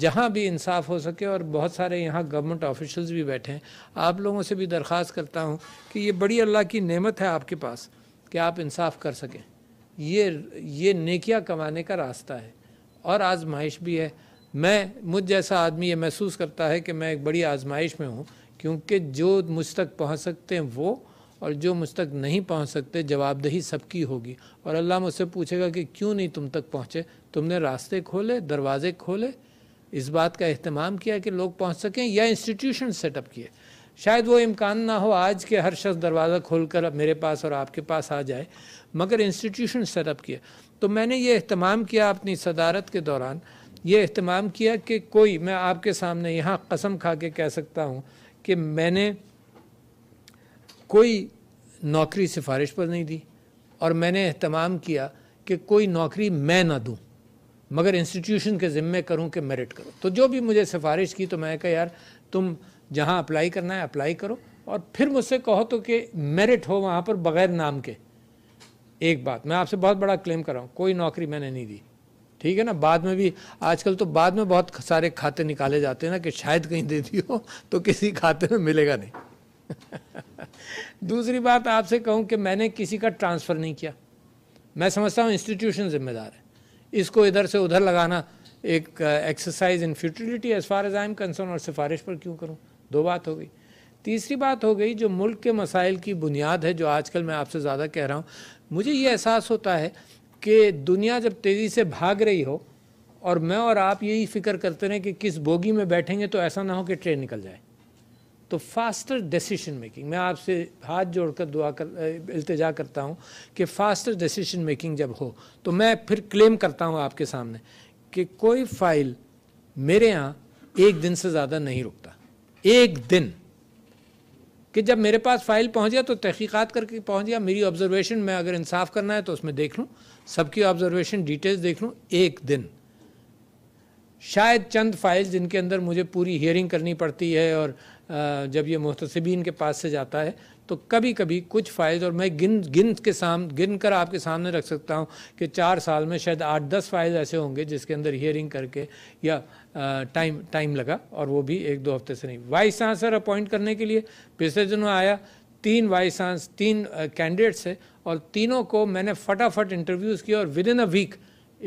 जहाँ भी इंसाफ हो सके और बहुत सारे यहाँ गवर्नमेंट ऑफिशल्स भी बैठे हैं आप लोगों से भी दरख्वास्त करता हूँ कि ये बड़ी अल्लाह की नेमत है आपके पास कि आप इंसाफ कर सकें ये ये नेकिया कमाने का रास्ता है और आजमाइश भी है मैं मुझ जैसा आदमी ये महसूस करता है कि मैं एक बड़ी आजमाइश में हूँ क्योंकि जो मुझ तक पहुँच सकते हैं वो और जो मुझ तक नहीं पहुँच सकते जवाबदही सबकी होगी और अल्लाह मुझसे पूछेगा कि क्यों नहीं तुम तक पहुँचे तुमने रास्ते खोले दरवाजे खोले इस बात का अहतमाम किया कि लोग पहुँच सकें या इंस्टीट्यूशन सेटअप किए शायद वो इम्कान ना हो आज के हर शख्स दरवाज़ा खोल कर अब मेरे पास और आपके पास आ जाए मगर इंस्टीट्यूशन सेटअप किए तो मैंने ये अहतमाम किया अपनी सदारत के दौरान ये अहतमाम किया कि कोई मैं आपके सामने यहाँ कसम खा के कह सकता हूँ कि मैंने कोई नौकरी सिफारिश पर नहीं दी और मैंने अहतमाम किया कि कोई नौकरी मैं ना दूँ मगर इंस्टीट्यूशन के ज़िम्मे करूँ कि मेरिट करो तो जो भी मुझे सिफारिश की तो मैं कहा यार तुम जहाँ अप्लाई करना है अप्लाई करो और फिर मुझसे कहो तो कि मेरिट हो वहाँ पर बग़ैर नाम के एक बात मैं आपसे बहुत बड़ा क्लेम कर रहा हूँ कोई नौकरी मैंने नहीं दी ठीक है ना बाद में भी आजकल तो बाद में बहुत सारे खाते निकाले जाते हैं ना कि शायद कहीं दे दी हो तो किसी खाते में मिलेगा नहीं दूसरी बात आपसे कहूँ कि मैंने किसी का ट्रांसफ़र नहीं किया मैं समझता हूँ इंस्टीट्यूशन जिम्मेदार है इसको इधर से उधर लगाना एक exercise in futility as far as I am concerned और सिफारिश पर क्यों करूँ दो बात हो गई तीसरी बात हो गई जो मुल्क के मसाइल की बुनियाद है जो आजकल मैं आपसे ज़्यादा कह रहा हूँ मुझे ये एहसास होता है कि दुनिया जब तेज़ी से भाग रही हो और मैं और आप यही फिक्र करते रहें कि किस बोगी में बैठेंगे तो ऐसा ना हो कि ट्रेन निकल जाए तो फास्टर डिसीशन मेकिंग मैं आपसे हाथ जोड़कर दुआ कर इल्तजा करता हूँ कि फास्टर डिसीशन मेकिंग जब हो तो मैं फिर क्लेम करता हूँ आपके सामने कि कोई फाइल मेरे यहाँ एक दिन से ज़्यादा नहीं रुकता एक दिन कि जब मेरे पास फाइल पहुँच गया तो तहकीक़ात करके पहुँच गया मेरी ऑब्जर्वेशन में अगर इंसाफ करना है तो उसमें देख लूँ सबकी ऑब्जर्वेशन डिटेल्स देख लूँ एक दिन शायद चंद फाइल जिनके अंदर मुझे पूरी हियरिंग करनी पड़ती है और जब ये मुहतसबीन के पास से जाता है तो कभी कभी कुछ फाइल्स और मैं गिन गिन के साम गिन कर आपके सामने रख सकता हूँ कि चार साल में शायद आठ दस फाइल ऐसे होंगे जिसके अंदर हियरिंग करके या टाइम टाइम लगा और वो भी एक दो हफ्ते से नहीं वाइस चांसलर अपॉइंट करने के लिए पिछले दिनों आया तीन वाइस चांस तीन कैंडिडेट्स है और तीनों को मैंने फटाफट इंटरव्यूज़ किया और within a week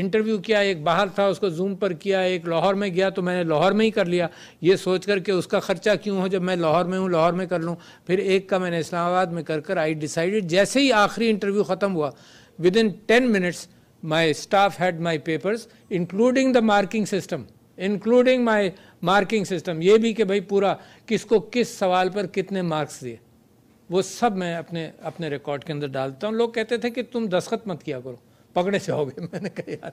interview किया एक बाहर था उसको जूम पर किया एक लाहौर में गया तो मैंने लाहौर में ही कर लिया ये सोच कर के उसका ख़र्चा क्यों हो जब मैं लाहौर में हूँ लाहौर में कर लूँ फिर एक का मैंने इस्लामाबाद में कर कर आई डिसाइडेड जैसे ही आखिरी इंटरव्यू ख़त्म हुआ within ten minutes my staff had my papers including the marking system including my marking system ये भी कि भाई पूरा किसको किस सवाल पर कितने मार्क्स दिए वो सब मैं अपने अपने रिकॉर्ड के अंदर डालता हूँ लोग कहते थे कि तुम दस्खत मत किया करो पकड़े जाओगे मैंने कहा यार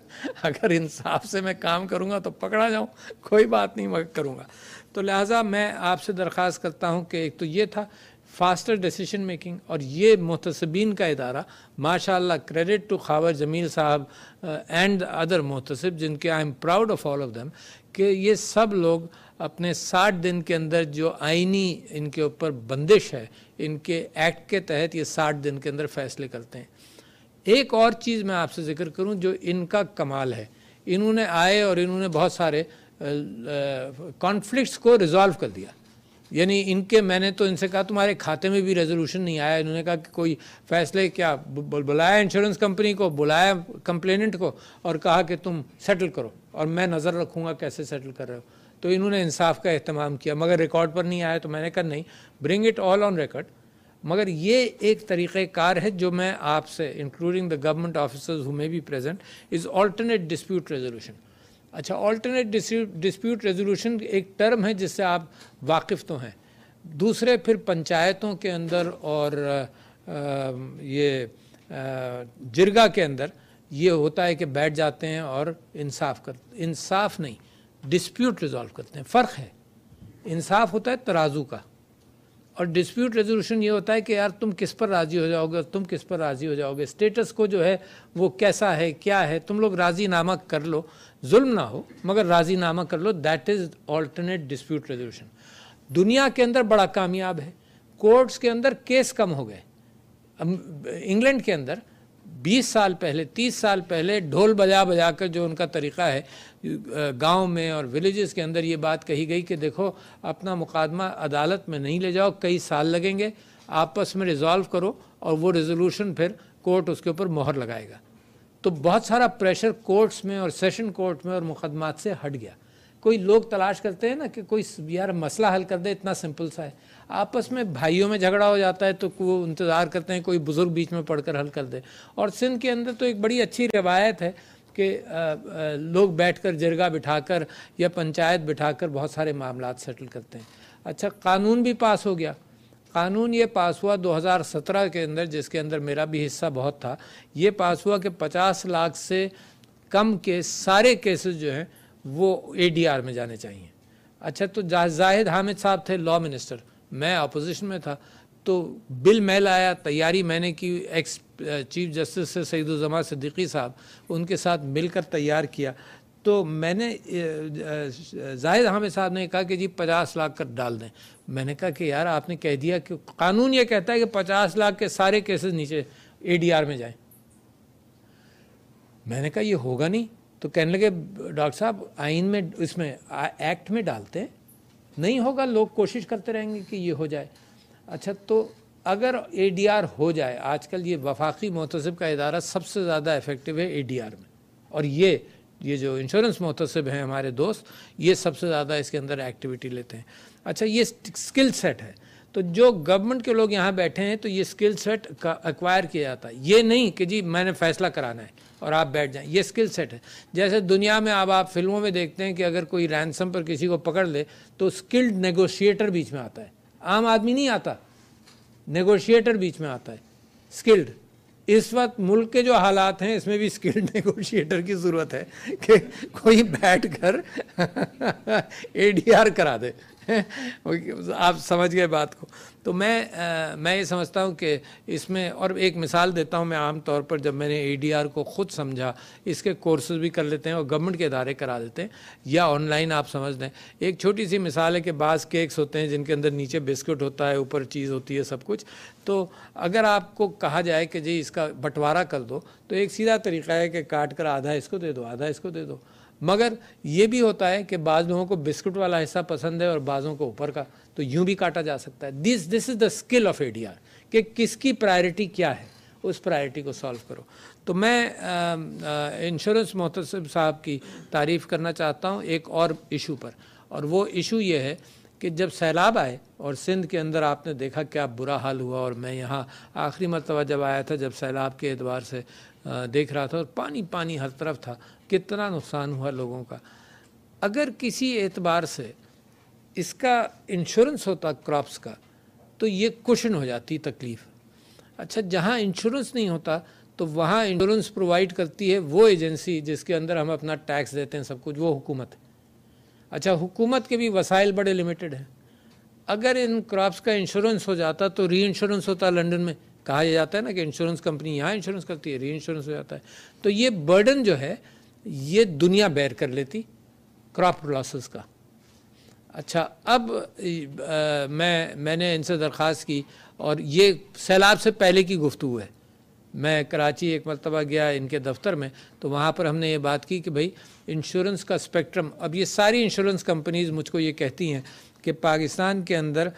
अगर इंसाफ से मैं काम करूँगा तो पकड़ा जाऊँ कोई बात नहीं मैं करूँगा तो लिहाजा मैं आपसे दरख्वास्त करता हूँ कि एक तो ये था फास्टर डिसीशन मेकिंग और ये मुहतसबिन का इदारा माशा क्रेडिट टू खावर जमील साहब एंड अदर मोहतसब जिनके I am proud of all of them कि ये सब लोग अपने साठ दिन के अंदर जो आइनी इनके ऊपर बंदिश है इनके एक्ट के तहत ये साठ दिन के अंदर फैसले करते हैं एक और चीज़ मैं आपसे जिक्र करूं जो इनका कमाल है इन्होंने आए और इन्होंने बहुत सारे कॉन्फ्लिक्ट्स को रिजॉल्व कर दिया यानी इनके मैंने तो इनसे कहा तुम्हारे खाते में भी रेजोल्यूशन नहीं आया इन्होंने कहा कि कोई फैसले क्या बुलाया इंश्योरेंस कंपनी को बुलाया कंप्लेनेंट को और कहा कि तुम सेटल करो और मैं नज़र रखूँगा कैसे सेटल कर रहे हो तो इन्होंने इंसाफ का अहतमाम किया मगर रिकॉर्ड पर नहीं आया तो मैंने कहा नहीं bring it all on record मगर ये एक तरीक़ार है जो मैं आपसे including the government officers who may be present is alternate dispute resolution अच्छा ऑल्टरनेट डिस्प्यूट रेजोल्यूशन एक टर्म है जिससे आप वाकिफ़ तो हैं दूसरे फिर पंचायतों के अंदर और ये जिरगा के अंदर ये होता है कि बैठ जाते हैं और इंसाफ कर इंसाफ नहीं डिस्प्यूट रिजॉल्व करते हैं फ़र्क है इंसाफ होता है तराजू का और डिस्प्यूट रेजोल्यूशन ये होता है कि यार तुम किस पर राज़ी हो जाओगे तुम किस पर राज़ी हो जाओगे स्टेटस को जो है वो कैसा है क्या है तुम लोग राजीनामा कर लो जुल्म ना हो मगर राजीनामा कर लो that is alternate dispute resolution दुनिया के अंदर बड़ा कामयाब है कोर्ट्स के अंदर केस कम हो गए इंग्लैंड के अंदर 20 साल पहले 30 साल पहले ढोल बजा बजा कर जो उनका तरीका है गांव में और विलेजेस के अंदर ये बात कही गई कि देखो अपना मुकदमा अदालत में नहीं ले जाओ कई साल लगेंगे आपस में रिजॉल्व करो और वो रेजोल्यूशन फिर कोर्ट उसके ऊपर मोहर लगाएगा तो बहुत सारा प्रेशर कोर्ट्स में और सेशन कोर्ट में और मुकदमात से हट गया कोई लोग तलाश करते हैं ना कि कोई यार मसला हल कर दे इतना सिंपल सा है आपस में भाइयों में झगड़ा हो जाता है तो वो इंतज़ार करते हैं कोई बुज़ुर्ग बीच में पढ़कर हल कर दे और सिंध के अंदर तो एक बड़ी अच्छी रिवायत है के लोग बैठकर जिरगा बिठाकर या पंचायत बिठाकर बहुत सारे मामला सेटल करते हैं अच्छा कानून भी पास हो गया कानून ये पास हुआ 2017 के अंदर जिसके अंदर मेरा भी हिस्सा बहुत था ये पास हुआ कि 50 लाख से कम के सारे केसेस जो हैं वो एडीआर में जाने चाहिए अच्छा तो जाहिद हामिद साहब थे लॉ मिनिस्टर मैं अपोजिशन में था तो बिल मेल आया तैयारी मैंने की एक्स चीफ जस्टिस से सईदुलजमा सिद्दीकी साहब उनके साथ मिलकर तैयार किया तो मैंने जाहिद हामिद साहब ने कहा कि जी पचास लाख कर डाल दें मैंने कहा कि यार आपने कह दिया कि कानून ये कहता है कि पचास लाख के सारे केसेस नीचे एडीआर में जाएं मैंने कहा ये होगा नहीं तो कहने लगे डॉक्टर साहब आइन में इसमें एक्ट में डालते हैं नहीं होगा लोग कोशिश करते रहेंगे कि ये हो जाए अच्छा तो अगर ए हो जाए आजकल ये वफाकी मोतसब का इदारा सबसे ज़्यादा इफेक्टिव है ए में और ये ये जो इंश्योरेंस मोतसब हैं हमारे दोस्त ये सबसे ज़्यादा इसके अंदर एक्टिविटी लेते हैं अच्छा ये स्किल सेट है तो जो गवर्नमेंट के लोग यहाँ बैठे हैं तो ये स्किल सेट का एक्वायर किया जाता है ये नहीं कि जी मैंने फैसला कराना है और आप बैठ जाएं ये स्किल सेट है जैसे दुनिया में अब आप फिल्मों में देखते हैं कि अगर कोई रैंसम पर किसी को पकड़ ले तो स्किल्ड नेगोशिएटर बीच में आता है आम आदमी नहीं आता नेगोशिएटर बीच में आता है स्किल्ड इस वक्त मुल्क के जो हालात हैं इसमें भी स्किल्ड नेगोशिएटर की ज़रूरत है कि कोई बैठ कर एडीआर करा दे आप समझ गए बात को तो मैं आ, मैं ये समझता हूँ कि इसमें और एक मिसाल देता हूँ मैं आम तौर पर जब मैंने ए को ख़ुद समझा इसके कोर्सेज भी कर लेते हैं और गवर्नमेंट के अदारे करा देते हैं या ऑनलाइन आप समझ दें एक छोटी सी मिसाल है कि बास केक्स होते हैं जिनके अंदर नीचे बिस्किट होता है ऊपर चीज़ होती है सब कुछ तो अगर आपको कहा जाए कि जी इसका बंटवारा कर दो तो एक सीधा तरीका है कि काट कर आधा इसको दे दो आधा इसको दे दो मगर ये भी होता है कि बाज़ लोगों को बिस्कुट वाला हिस्सा पसंद है और बाज़ों को ऊपर का तो यूं भी काटा जा सकता है this this is the skill of a कि किसकी प्रायोरिटी क्या है उस प्रायोरिटी को सॉल्व करो तो मैं इंश्योरेंस मोहतसब साहब की तारीफ़ करना चाहता हूँ एक और इशू पर और वो इशू ये है कि जब सैलाब आए और सिंध के अंदर आपने देखा क्या बुरा हाल हुआ और मैं यहाँ आखिरी मरतबा जब आया था जब सैलाब के एतबार से देख रहा था और पानी पानी हर तरफ था कितना नुकसान हुआ लोगों का अगर किसी एतबार से इसका इंश्योरेंस होता क्रॉप्स का तो ये कुशन हो जाती तकलीफ़ अच्छा जहाँ इंश्योरेंस नहीं होता तो वहाँ इंश्योरेंस प्रोवाइड करती है वो एजेंसी जिसके अंदर हम अपना टैक्स देते हैं सब कुछ वो हुकूमत है अच्छा हुकूमत के भी वसाइल बड़े लिमिटेड हैं अगर इन क्रॉप्स का इंश्योरेंस हो जाता तो री इंश्योरेंस होता लंदन में कहा जाता है ना कि इंश्योरेंस कंपनी यहाँ इंश्योरेंस करती है री इंश्योरेंस हो जाता है तो ये बर्डन जो है ये दुनिया बैर कर लेती क्रॉप लॉसेस का अच्छा अब आ, मैं मैंने इनसे दरख्वास्त की और ये सैलाब से पहले की गुफ्तु है मैं कराची एक मरतबा गया इनके दफ्तर में तो वहाँ पर हमने ये बात की कि भाई इंश्योरेंस का स्पेक्ट्रम अब ये सारी इंश्योरेंस कंपनीज़ मुझको ये कहती हैं कि पाकिस्तान के अंदर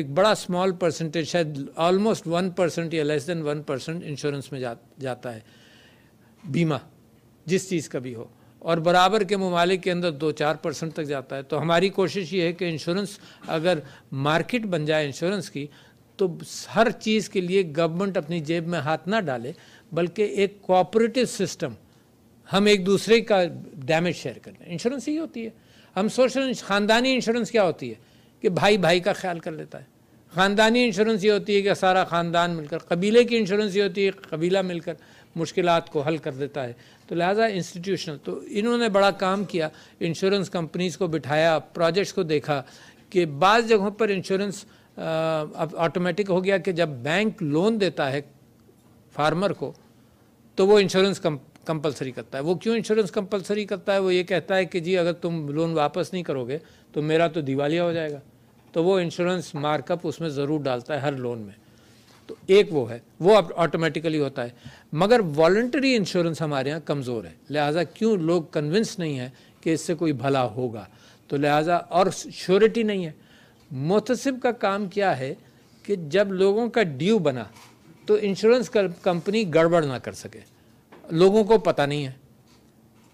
एक बड़ा स्मॉल परसेंटेज शायद ऑलमोस्ट वन परसेंट या less than one percent insurance में जा, जाता है बीमा जिस चीज़ का भी हो और बराबर के ममालिक के अंदर दो चार परसेंट तक जाता है तो हमारी कोशिश ये है कि इंश्योरेंस अगर मार्केट बन जाए इंश्योरेंस की तो हर चीज़ के लिए गवर्नमेंट अपनी जेब में हाथ ना डाले बल्कि एक कोऑपरेटिव सिस्टम हम एक दूसरे का डैमेज शेयर करें इंश्योरेंस ही होती है हम सोशल खानदानी इंश्योरेंस क्या होती है कि भाई भाई का ख्याल कर लेता है ख़ानदानी इंश्योरेंस ये होती है कि सारा ख़ानदान मिलकर कबीले की इंश्योरेंस ये होती है कबीला मिलकर मुश्किल को हल कर देता है तो लिहाजा इंस्टीट्यूशनल तो इन्होंने बड़ा काम किया इंश्योरेंस कंपनीज़ को बिठाया प्रोजेक्ट्स को देखा कि बाज़ जगहों पर इंश्योरेंस अब ऑटोमेटिक हो गया कि जब बैंक लोन देता है फार्मर को तो वो इंश्योरेंस कंपलसरी करता है वो क्यों इंश्योरेंस कंपलसरी करता है वो ये कहता है कि जी अगर तुम लोन वापस नहीं करोगे तो मेरा तो दिवालिया हो जाएगा तो वो इंश्योरेंस मार्कअप उसमें ज़रूर डालता है हर लोन में तो एक वो है वो ऑटोमेटिकली होता है मगर वॉल्ट्री इंश्योरेंस हमारे यहाँ कमज़ोर है लिहाजा क्यों लोग कन्विंस नहीं है कि इससे कोई भला होगा तो लिहाजा और श्योरिटी नहीं है मुतसब का काम क्या है कि जब लोगों का ड्यू बना तो इंश्योरेंस कंपनी गड़बड़ ना कर सके लोगों को पता नहीं है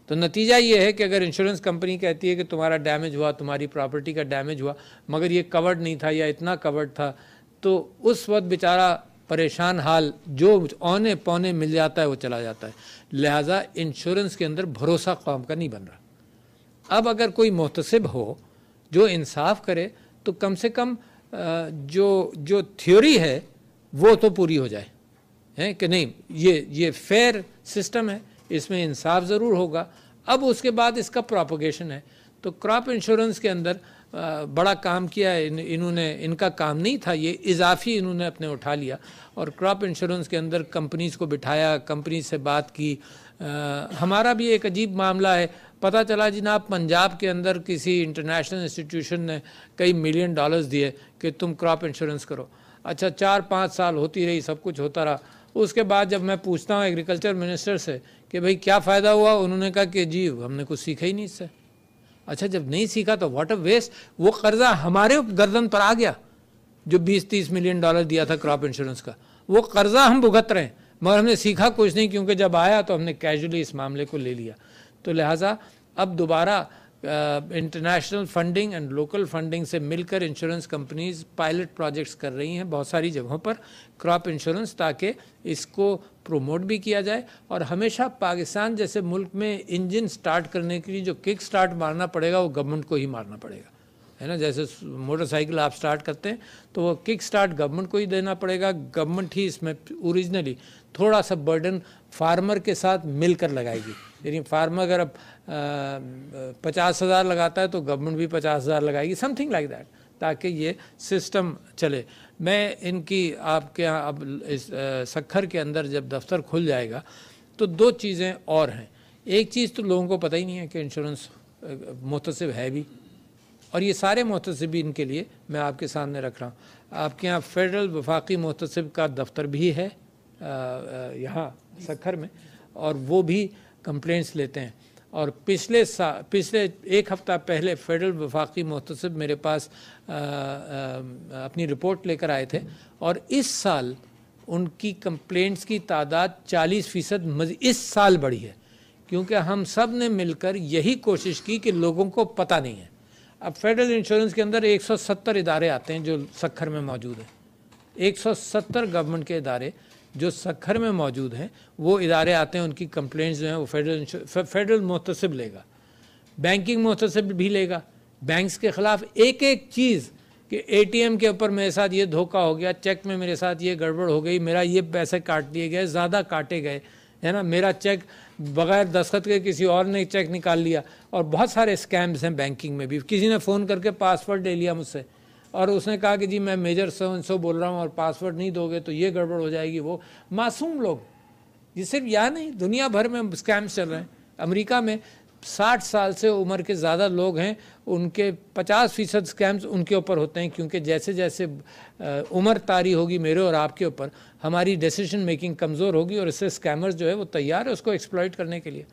तो नतीजा ये है कि अगर इंश्योरेंस कंपनी कहती है कि तुम्हारा डैमेज हुआ तुम्हारी प्रॉपर्टी का डैमेज हुआ मगर ये कवर्ड नहीं था या इतना कवर्ड था तो उस वक्त बेचारा परेशान हाल जो औने पौने मिल जाता है वो चला जाता है लिहाजा इंश्योरेंस के अंदर भरोसा कौम का नहीं बन रहा अब अगर कोई मोहतसिब हो जो इंसाफ करे तो कम से कम जो जो थ्योरी है वो तो पूरी हो जाए हैं कि नहीं ये ये फेयर सिस्टम है इसमें इंसाफ ज़रूर होगा अब उसके बाद इसका प्रॉपोगेशन है तो क्रॉप इंश्योरेंस के अंदर बड़ा काम किया है इन्होंने इनका काम नहीं था ये इजाफी इन्होंने अपने उठा लिया और क्रॉप इंश्योरेंस के अंदर कंपनीज को बिठाया कंपनी से बात की आ, हमारा भी एक अजीब मामला है पता चला जिनाब पंजाब के अंदर किसी इंटरनेशनल इंस्टीट्यूशन ने कई मिलियन डॉलर्स दिए कि तुम क्रॉप इंश्योरेंस करो अच्छा चार पाँच साल होती रही सब कुछ होता रहा उसके बाद जब मैं पूछता हूँ एग्रीकल्चर मिनिस्टर से कि भाई क्या फ़ायदा हुआ उन्होंने कहा कि जी हमने कुछ सीखा ही नहीं इससे अच्छा जब नहीं सीखा तो वाटर वेस्ट वो कर्जा हमारे गर्दन पर आ गया जो 20-30 मिलियन डॉलर दिया था क्रॉप इंश्योरेंस का वो कर्जा हम भुगत रहे हैं मगर हमने सीखा कुछ नहीं क्योंकि जब आया तो हमने कैजुअली इस मामले को ले लिया तो लिहाजा अब दोबारा international funding and local funding से मिलकर इंश्योरेंस कंपनीज पायलट प्रोजेक्ट्स कर रही हैं बहुत सारी जगहों पर क्रॉप इंश्योरेंस ताकि इसको प्रोमोट भी किया जाए और हमेशा पाकिस्तान जैसे मुल्क में इंजन स्टार्ट करने के लिए जो किक स्टार्ट मारना पड़ेगा वो गवर्नमेंट को ही मारना पड़ेगा है ना जैसे मोटरसाइकिल आप स्टार्ट करते हैं तो वो किक स्टार्ट गवर्नमेंट को ही देना पड़ेगा गवर्नमेंट ही इसमें ओरिजिनली थोड़ा सा बर्डन फार्मर के साथ मिलकर लगाएगी यानी फार्मर अगर अब पचास हज़ार लगाता है तो गवर्नमेंट भी पचास हज़ार लगाएगी समथिंग लाइक दैट ताकि ये सिस्टम चले मैं इनकी आपके यहाँ अब इस सखर के अंदर जब दफ्तर खुल जाएगा तो दो चीज़ें और हैं एक चीज़ तो लोगों को पता ही नहीं है कि इंश्योरेंस मुतसब है भी और ये सारे महतसबीन के लिए मैं आपके सामने रख रहा हूँ आपके यहाँ फेडरल वफाकी महतसब का दफ्तर भी है यहाँ सखर में और वो भी कंप्लेंट्स लेते हैं और पिछले सा पिछले एक हफ़्ता पहले फेडरल वफाकी महतसब मेरे पास आ, आ, अपनी रिपोर्ट लेकर आए थे और इस साल उनकी कंप्लेंट्स की तादाद 40 फ़ीसद इस साल बढ़ी है क्योंकि हम सब ने मिलकर यही कोशिश की कि लोगों को पता नहीं है अब फेडरल इंश्योरेंस के अंदर 170 इदारे आते हैं जो सखर में मौजूद हैं 170 गवर्नमेंट के इदारे जो सखर में मौजूद हैं वो इदारे आते हैं उनकी कंप्लेंट्स जो हैं वो फेडरल फेडरल मुहतसब लेगा बैंकिंग मुहतसब भी लेगा बैंक्स के ख़िलाफ़ एक एक चीज़ कि एटीएम के ऊपर मेरे साथ ये धोखा हो गया चेक में मेरे साथ ये गड़बड़ हो गई मेरा ये पैसे काट दिए गए ज़्यादा काटे गए है ना मेरा चेक बगैर दस्खत के किसी और ने चेक निकाल लिया और बहुत सारे स्कैम्स हैं बैंकिंग में भी किसी ने फ़ोन करके पासवर्ड ले लिया मुझसे और उसने कहा कि जी मैं मेजर सो सो बोल रहा हूँ और पासवर्ड नहीं दोगे तो ये गड़बड़ हो जाएगी वो मासूम लोग ये सिर्फ यहाँ नहीं दुनिया भर में स्कैम्स चल रहे हैं अमेरिका में साठ साल से उम्र के ज़्यादा लोग हैं उनके पचास फीसद स्कैम्स उनके ऊपर होते हैं क्योंकि जैसे जैसे उम्र तारी होगी मेरे और आपके ऊपर हमारी डिसीजन मेकिंग कमज़ोर होगी और इससे स्कैमर्स जो है वो तैयार है उसको एक्सप्लॉयट करने के लिए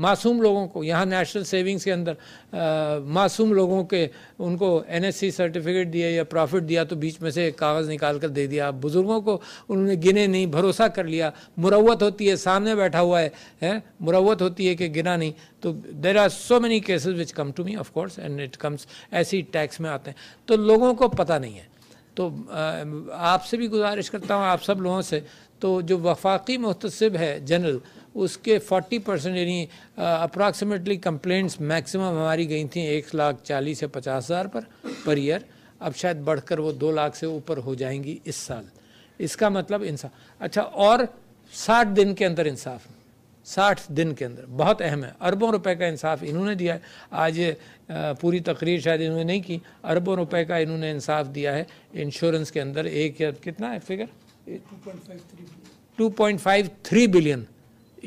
मासूम लोगों को यहाँ नेशनल सेविंग्स के अंदर मासूम लोगों के उनको एनएससी सर्टिफिकेट दिया या प्रॉफिट दिया तो बीच में से कागज़ निकाल कर दे दिया बुज़ुर्गों को उन्होंने गिने नहीं भरोसा कर लिया मुरवत होती है सामने बैठा हुआ है हैं मुरवत होती है कि गिना नहीं तो there are so many cases which come to me of course and it comes ऐसी टैक्स में आते हैं तो लोगों को पता नहीं है तो आपसे भी गुजारिश करता हूँ आप सब लोगों से तो जो वफाकी महतसब है जनरल उसके 40 परसेंट यानी अप्रॉक्सीमेटली कंप्लेंट्स मैक्सिमम हमारी गई थी एक लाख चालीस से पचास हज़ार पर पर ईयर अब शायद बढ़कर वो दो लाख से ऊपर हो जाएंगी इस साल इसका मतलब इंसाफ अच्छा और साठ दिन के अंदर इंसाफ साठ दिन के अंदर बहुत अहम है अरबों रुपए का इंसाफ इन्होंने दिया है आज पूरी तकरीर शायद इन्होंने नहीं की अरबों रुपए का इन्होंने इंसाफ दिया है इंश्योरेंस के अंदर एक कितना है figure two point five three billion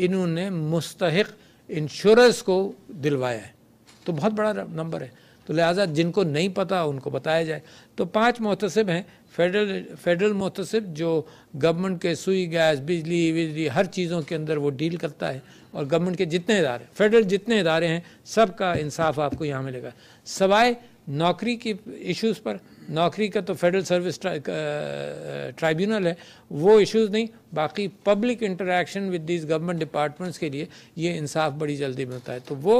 इन्होंने मुस्तक इंश्योरेंस को दिलवाया है तो बहुत बड़ा नंबर है तो लिहाजा जिनको नहीं पता उनको बताया जाए तो पाँच मोहतसब हैं फेडरल फेडरल मुतसब जो गवर्नमेंट के सुई गैस बिजली बिजली हर चीज़ों के अंदर वो डील करता है और गवर्नमेंट के जितने इदारे फेडरल जितने इदारे हैं सब का इंसाफ आपको यहाँ मिलेगा सवाए नौकरी की इश्यूज़ पर नौकरी का तो फेडरल सर्विस ट्राइब्यूनल है वो इश्यूज़ नहीं बाकी public interaction with these government departments के लिए ये इंसाफ बड़ी जल्दी मिलता है तो वो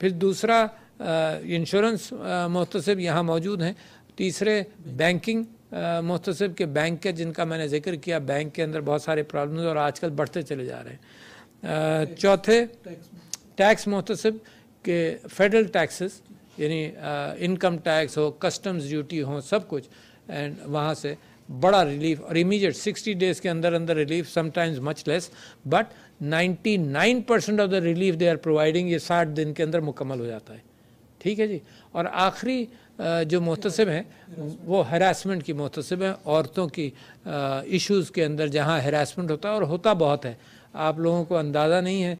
फिर दूसरा इंश्योरेंस uh, uh, मुहतसब यहाँ मौजूद हैं तीसरे बैंकिंग मुतसब के बैंक के जिनका मैंने जिक्र किया बैंक के अंदर बहुत सारे प्रॉब्लम्स और आजकल बढ़ते चले जा रहे हैं चौथे टैक्स मुतसब के फेडरल टैक्सेस यानी इनकम टैक्स हो कस्टम्स ड्यूटी हो सब कुछ एंड वहाँ से बड़ा रिलीफ और इमीडिएट 60 डेज़ के अंदर अंदर relief sometimes much less but 99 percent of the relief they are providing ये 60 दिन के अंदर मुकम्मल हो जाता है ठीक है जी और आखिरी जो मोहतसब हैं वो हरासमेंट की मोहतसब हैं औरतों की इश्यूज़ के अंदर जहाँ हरासमेंट होता है और होता बहुत है आप लोगों को अंदाज़ा नहीं है